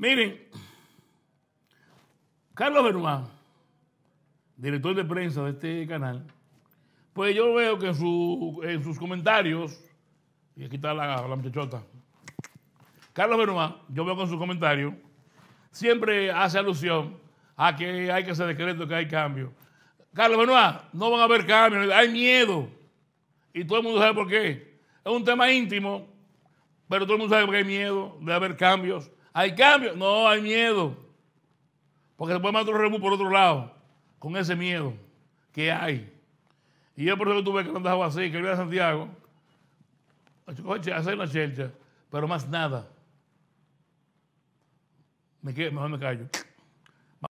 Miren, Carlos Benoît, director de prensa de este canal, pues yo veo que en, sus comentarios, y aquí está la, muchachota, Carlos Benoît, yo veo que en sus comentarios, siempre hace alusión a que hay que hacer decreto, que hay cambio. Carlos Benoît, no van a haber cambios, hay miedo. Y todo el mundo sabe por qué. Es un tema íntimo, pero todo el mundo sabe qué hay miedo de haber cambios ¿Hay cambio? No, hay miedo. Porque se puede matar un por otro lado, con ese miedo que hay. Y yo por eso que tuve que andar así, que iba a Santiago, a hacer una chelcha, pero más nada. Me mejor me callo.